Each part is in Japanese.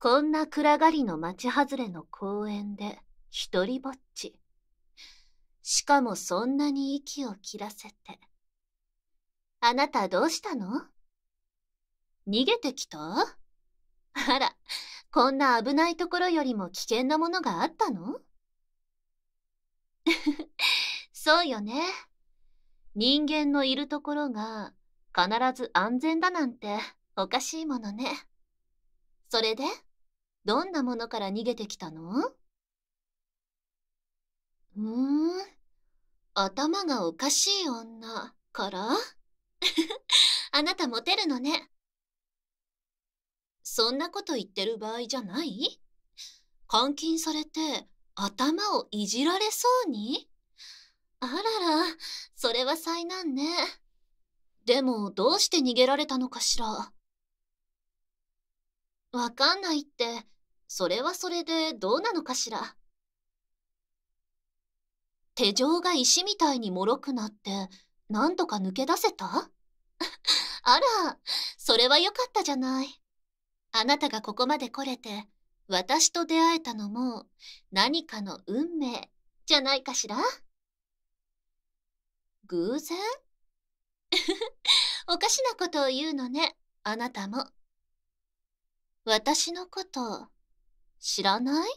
こんな暗がりの町外れの公園で一人ぼっち。しかもそんなに息を切らせて。あなたどうしたの逃げてきたあら、こんな危ないところよりも危険なものがあったの そうよね。人間のいるところが必ず安全だなんておかしいものね。それでどんなものから逃げてきたのうーん、頭がおかしい女から あなたモテるのね。そんなこと言ってる場合じゃない監禁されて頭をいじられそうにあらら、それは災難ね。でもどうして逃げられたのかしら。わかんないって、それはそれでどうなのかしら。手錠が石みたいに脆くなって、なんとか抜け出せた あら、それは良かったじゃない。あなたがここまで来れて、私と出会えたのも何かの運命じゃないかしら偶然 おかしなことを言うのね、あなたも。私のこと知らない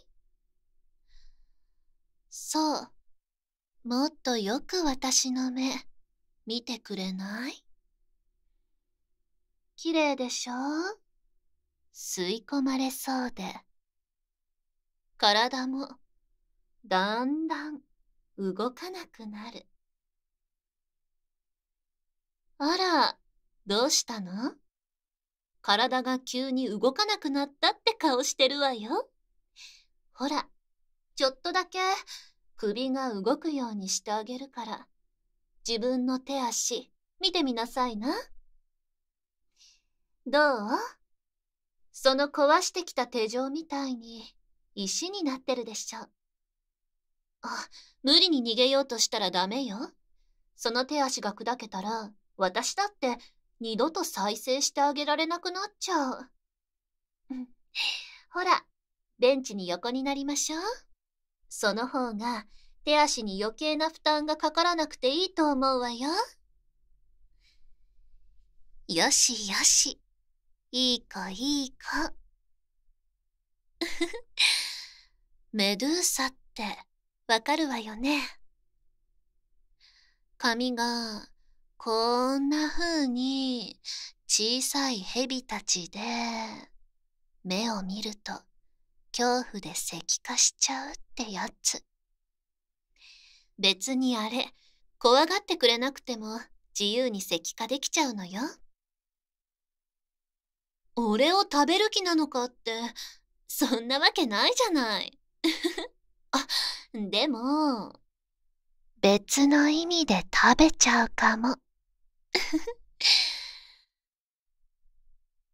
そう。もっとよく私の目見てくれない綺麗でしょ吸い込まれそうで。体もだんだん動かなくなる。あら、どうしたの体が急に動かなくなったって顔してるわよ。ほら、ちょっとだけ首が動くようにしてあげるから、自分の手足見てみなさいな。どうその壊してきた手錠みたいに石になってるでしょ。あ、無理に逃げようとしたらダメよ。その手足が砕けたら、私だって二度と再生してあげられなくなっちゃう。ほら、ベンチに横になりましょう。その方が手足に余計な負担がかからなくていいと思うわよ。よしよし。いい子いい子。メドゥーサってわかるわよね。髪がこんな風に小さい蛇たちで目を見ると恐怖で石化しちゃうってやつ別にあれ怖がってくれなくても自由に石化できちゃうのよ俺を食べる気なのかってそんなわけないじゃない あでも別の意味で食べちゃうかも。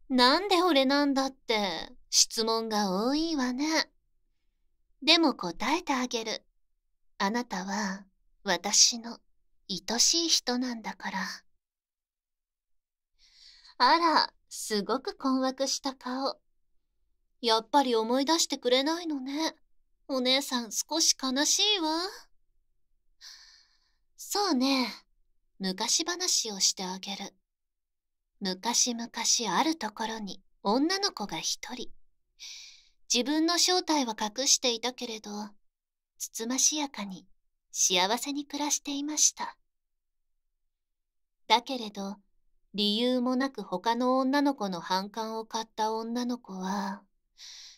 なんで俺なんだって質問が多いわね。でも答えてあげる。あなたは私の愛しい人なんだから。あら、すごく困惑した顔。やっぱり思い出してくれないのね。お姉さん少し悲しいわ。そうね。昔話をしてあげる。昔々あるところに女の子が一人。自分の正体は隠していたけれど、つつましやかに幸せに暮らしていました。だけれど、理由もなく他の女の子の反感を買った女の子は、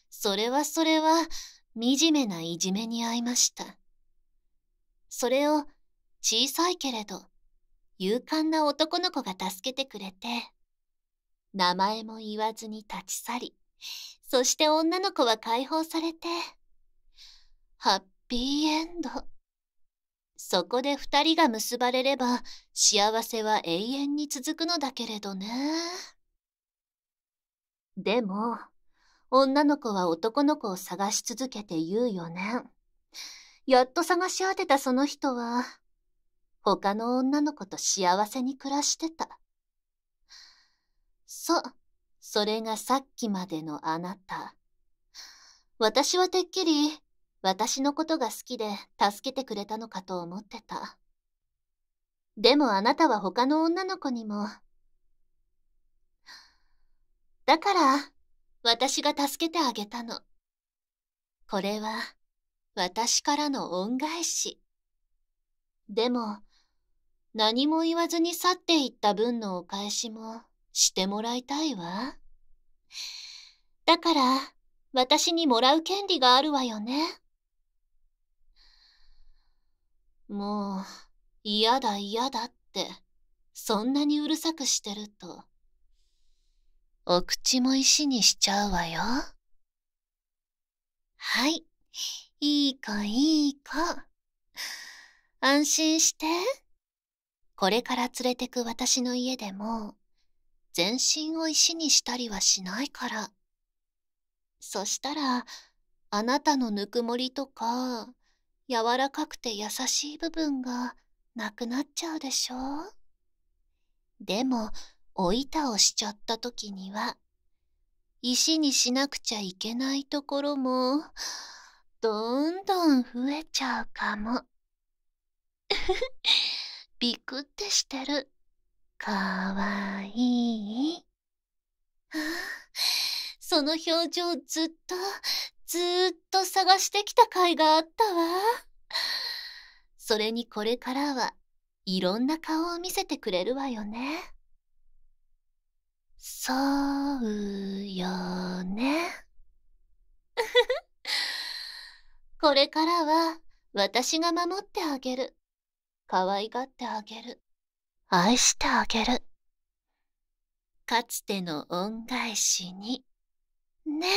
それはそれは惨めないじめに遭いました。それを小さいけれど勇敢な男の子が助けてくれて、名前も言わずに立ち去り、そして女の子は解放されて、ハッピーエンド。そこで二人が結ばれれば幸せは永遠に続くのだけれどね。でも、女の子は男の子を探し続けて言う4年。やっと探し当てたその人は、他の女の子と幸せに暮らしてた。そう、それがさっきまでのあなた。私はてっきり、私のことが好きで助けてくれたのかと思ってた。でもあなたは他の女の子にも。だから、私が助けてあげたの。これは、私からの恩返し。でも、何も言わずに去っていった分のお返しもしてもらいたいわ。だから、私にもらう権利があるわよね。もう、嫌だ嫌だって、そんなにうるさくしてると、お口も石にしちゃうわよ。はい、いい子いい子。安心して。これから連れてく私の家でも全身を石にしたりはしないからそしたらあなたのぬくもりとか柔らかくて優しい部分がなくなっちゃうでしょでもお板をしちゃった時には石にしなくちゃいけないところもどんどん増えちゃうかも。ビクってしてるかわいいああその表情ずっとずっと探してきた甲斐があったわそれにこれからはいろんな顔を見せてくれるわよねそうよね これからは私が守ってあげる可愛がってあげる。愛してあげる。かつての恩返しに。ね。